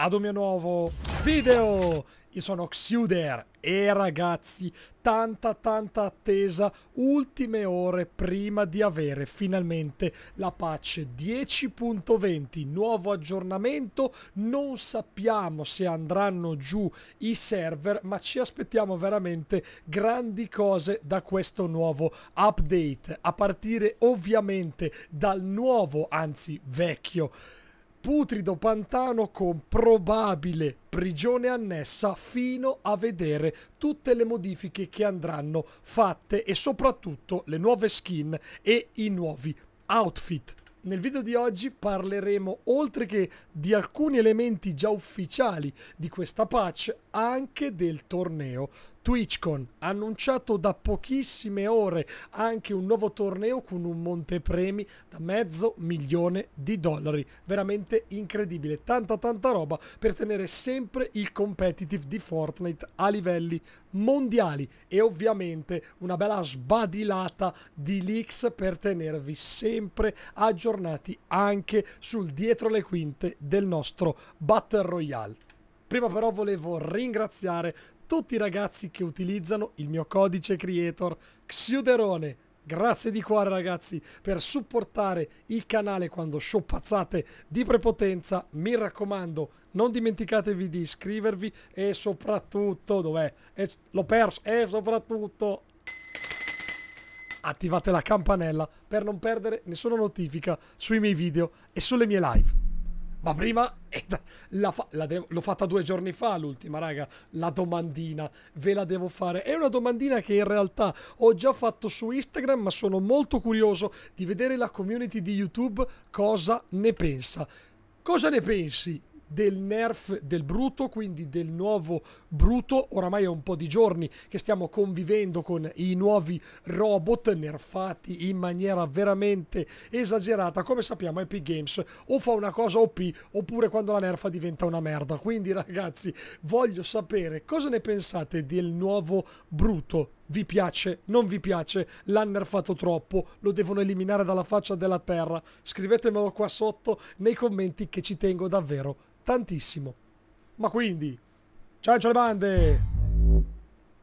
ad un mio nuovo video! Io sono Xuder e ragazzi, tanta tanta attesa, ultime ore prima di avere finalmente la patch 10.20, nuovo aggiornamento, non sappiamo se andranno giù i server, ma ci aspettiamo veramente grandi cose da questo nuovo update, a partire ovviamente dal nuovo, anzi vecchio, putrido pantano con probabile prigione annessa fino a vedere tutte le modifiche che andranno fatte e soprattutto le nuove skin e i nuovi outfit. Nel video di oggi parleremo, oltre che di alcuni elementi già ufficiali di questa patch, anche del torneo TwitchCon, annunciato da pochissime ore anche un nuovo torneo con un montepremi da mezzo milione di dollari. Veramente incredibile, tanta tanta roba per tenere sempre il competitive di Fortnite a livelli mondiali e ovviamente una bella sbadilata di leaks per tenervi sempre aggiornati anche sul dietro le quinte del nostro Battle Royale. Prima però volevo ringraziare tutti i ragazzi che utilizzano il mio codice creator Xiuderone. Grazie di cuore ragazzi per supportare il canale quando sciopazzate di prepotenza. Mi raccomando, non dimenticatevi di iscrivervi e soprattutto, dov'è? l'ho perso e soprattutto attivate la campanella per non perdere nessuna notifica sui miei video e sulle mie live. Ma prima la fa la l'ho fatta due giorni fa l'ultima raga, la domandina, ve la devo fare. È una domandina che in realtà ho già fatto su Instagram, ma sono molto curioso di vedere la community di YouTube cosa ne pensa. Cosa ne pensi del nerf del bruto, quindi del nuovo bruto, oramai è un po' di giorni che stiamo convivendo con i nuovi robot nerfati in maniera veramente esagerata, come sappiamo Epic Games o fa una cosa OP oppure quando la nerfa diventa una merda, quindi ragazzi voglio sapere cosa ne pensate del nuovo bruto vi piace, non vi piace, l'hanno nerfato troppo, lo devono eliminare dalla faccia della terra. Scrivetemelo qua sotto nei commenti che ci tengo davvero tantissimo. Ma quindi, ciancio le bande!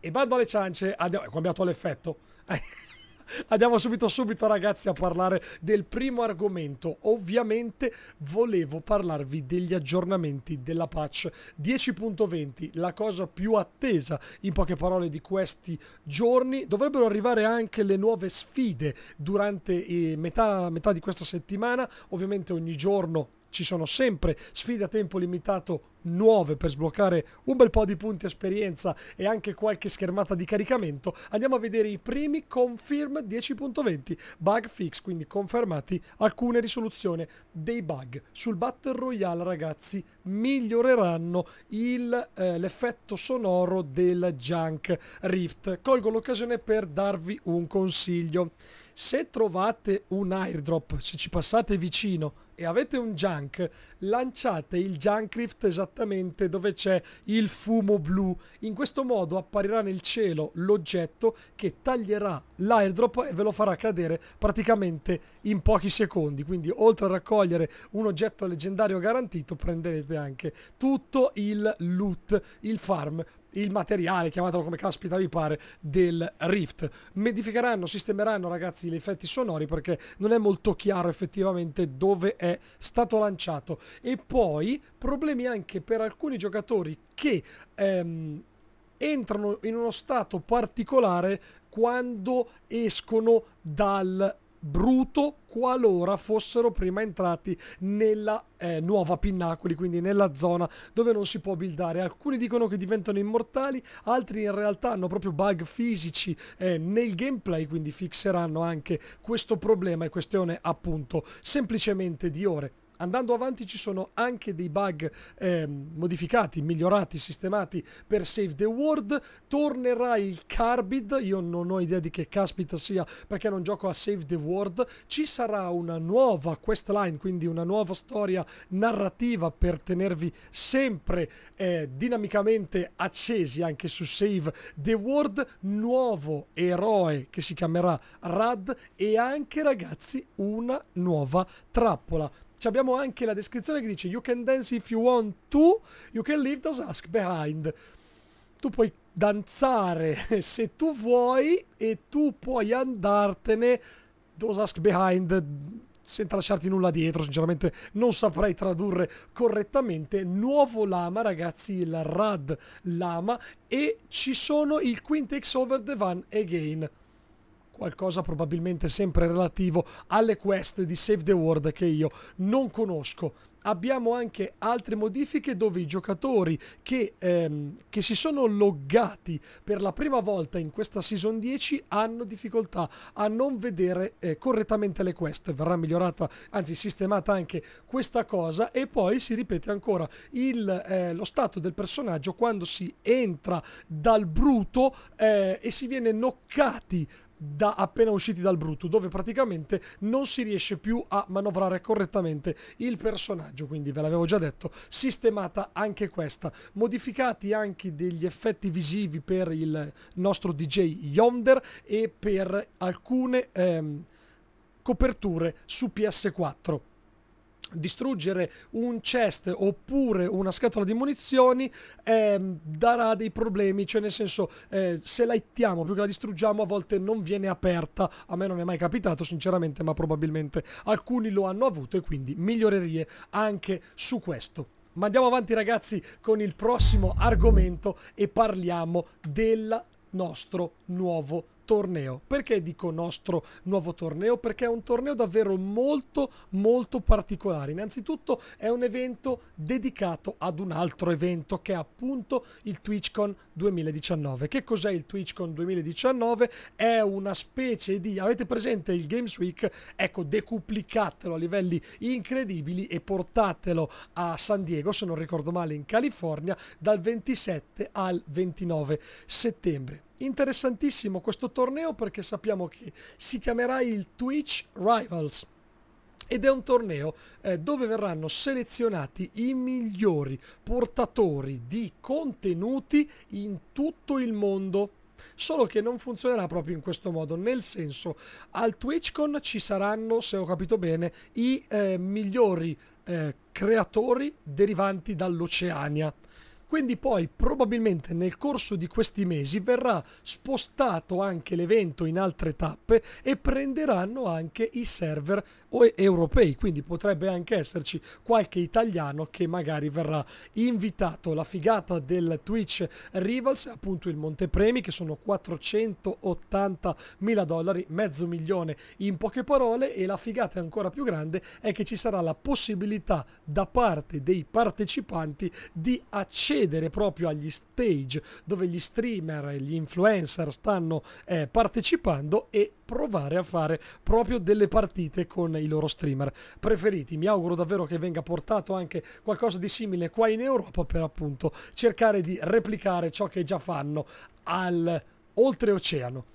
E bando alle ciance, abbiamo cambiato l'effetto. Andiamo subito subito ragazzi a parlare del primo argomento. Ovviamente volevo parlarvi degli aggiornamenti della patch 10.20, la cosa più attesa in poche parole di questi giorni. Dovrebbero arrivare anche le nuove sfide durante eh, metà, metà di questa settimana. Ovviamente ogni giorno ci sono sempre sfide a tempo limitato nuove per sbloccare un bel po' di punti esperienza e anche qualche schermata di caricamento, andiamo a vedere i primi confirm 10.20 bug fix, quindi confermati alcune risoluzioni dei bug. Sul Battle Royale ragazzi miglioreranno eh, l'effetto eh, sonoro del Junk Rift. Colgo l'occasione per darvi un consiglio. Se trovate un airdrop, se ci passate vicino e avete un junk, lanciate il junk rift esattamente esattamente dove c'è il fumo blu. In questo modo apparirà nel cielo l'oggetto che taglierà l'airdrop e ve lo farà cadere praticamente in pochi secondi. Quindi oltre a raccogliere un oggetto leggendario garantito prenderete anche tutto il loot, il farm il materiale, chiamatelo come caspita vi pare, del Rift. Modificheranno, sistemeranno ragazzi gli effetti sonori perché non è molto chiaro effettivamente dove è stato lanciato. E poi problemi anche per alcuni giocatori che... Ehm, entrano in uno stato particolare quando escono dal bruto qualora fossero prima entrati nella eh, nuova Pinnacoli, quindi nella zona dove non si può buildare. Alcuni dicono che diventano immortali, altri in realtà hanno proprio bug fisici eh, nel gameplay, quindi fixeranno anche questo problema. È questione appunto semplicemente di ore andando avanti ci sono anche dei bug eh, modificati, migliorati, sistemati per Save the World. Tornerà il Carbid, io non ho idea di che caspita sia perché non gioco a Save the World. Ci sarà una nuova questline, quindi una nuova storia narrativa per tenervi sempre eh, dinamicamente accesi anche su Save the World. Nuovo eroe che si chiamerà Rad e anche ragazzi una nuova trappola abbiamo anche la descrizione che dice You can dance if you want to, you can leave those ask behind. Tu puoi danzare se tu vuoi e tu puoi andartene those ask behind senza lasciarti nulla dietro, sinceramente non saprei tradurre correttamente. Nuovo lama, ragazzi, il Rad Lama e ci sono il Queen Takes Over the Van Again qualcosa probabilmente sempre relativo alle quest di Save the World che io non conosco. Abbiamo anche altre modifiche dove i giocatori che, ehm, che si sono loggati per la prima volta in questa season 10 hanno difficoltà a non vedere eh, correttamente le quest. Verrà migliorata, anzi sistemata anche questa cosa e poi si ripete ancora il, eh, lo stato del personaggio quando si entra dal bruto eh, e si viene noccati da appena usciti dal brutto, dove praticamente non si riesce più a manovrare correttamente il personaggio, quindi ve l'avevo già detto, sistemata anche questa, modificati anche degli effetti visivi per il nostro DJ Yonder e per alcune ehm, coperture su PS4 distruggere un chest oppure una scatola di munizioni eh, darà dei problemi cioè nel senso eh, se la ittiamo più che la distruggiamo a volte non viene aperta a me non è mai capitato sinceramente ma probabilmente alcuni lo hanno avuto e quindi migliorerie anche su questo ma andiamo avanti ragazzi con il prossimo argomento e parliamo del nostro nuovo torneo. Perché dico nostro nuovo torneo? Perché è un torneo davvero molto molto particolare. Innanzitutto è un evento dedicato ad un altro evento che è appunto il TwitchCon 2019. Che cos'è il TwitchCon 2019? È una specie di avete presente il Games Week? Ecco, decuplicatelo a livelli incredibili e portatelo a San Diego, se non ricordo male, in California dal 27 al 29 settembre interessantissimo questo torneo perché sappiamo che si chiamerà il Twitch Rivals ed è un torneo eh, dove verranno selezionati i migliori portatori di contenuti in tutto il mondo. Solo che non funzionerà proprio in questo modo, nel senso al TwitchCon ci saranno, se ho capito bene, i eh, migliori eh, creatori derivanti dall'Oceania quindi poi probabilmente nel corso di questi mesi verrà spostato anche l'evento in altre tappe e prenderanno anche i server o europei, quindi potrebbe anche esserci qualche italiano che magari verrà invitato. La figata del Twitch Rivals è appunto il montepremi che sono 480 mila dollari, mezzo milione in poche parole e la figata ancora più grande è che ci sarà la possibilità da parte dei partecipanti di accedere proprio agli stage dove gli streamer e gli influencer stanno eh, partecipando e provare a fare proprio delle partite con i loro streamer preferiti. Mi auguro davvero che venga portato anche qualcosa di simile qua in Europa per appunto cercare di replicare ciò che già fanno al oltreoceano.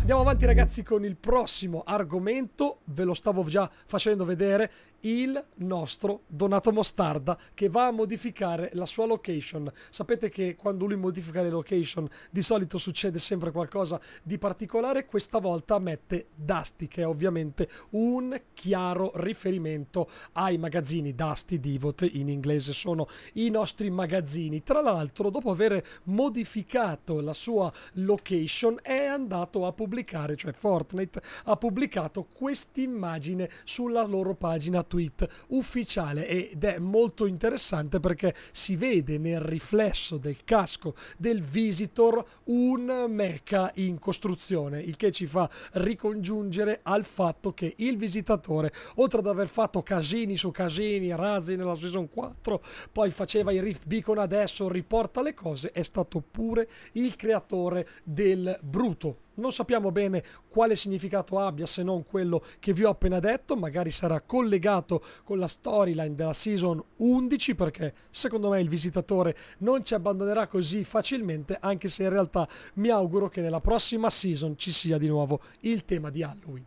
Andiamo avanti ragazzi con il prossimo argomento, ve lo stavo già facendo vedere, il nostro Donato Mostarda che va a modificare la sua location. Sapete che quando lui modifica le location di solito succede sempre qualcosa di particolare, questa volta mette Dusty che è ovviamente un chiaro riferimento ai magazzini Dusty Divot in inglese sono i nostri magazzini. Tra l'altro dopo aver modificato la sua location è andato a a pubblicare, cioè Fortnite, ha pubblicato quest'immagine sulla loro pagina tweet ufficiale ed è molto interessante perché si vede nel riflesso del casco del Visitor un mecha in costruzione, il che ci fa ricongiungere al fatto che il visitatore, oltre ad aver fatto casini su casini, razzi nella season 4, poi faceva i Rift Beacon adesso, riporta le cose, è stato pure il creatore del Bruto non sappiamo bene quale significato abbia se non quello che vi ho appena detto, magari sarà collegato con la storyline della season 11 perché secondo me il visitatore non ci abbandonerà così facilmente anche se in realtà mi auguro che nella prossima season ci sia di nuovo il tema di Halloween.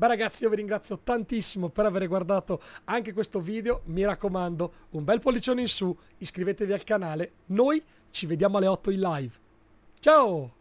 Beh ragazzi io vi ringrazio tantissimo per aver guardato anche questo video, mi raccomando un bel pollicione in su, iscrivetevi al canale, noi ci vediamo alle 8 in live. Ciao!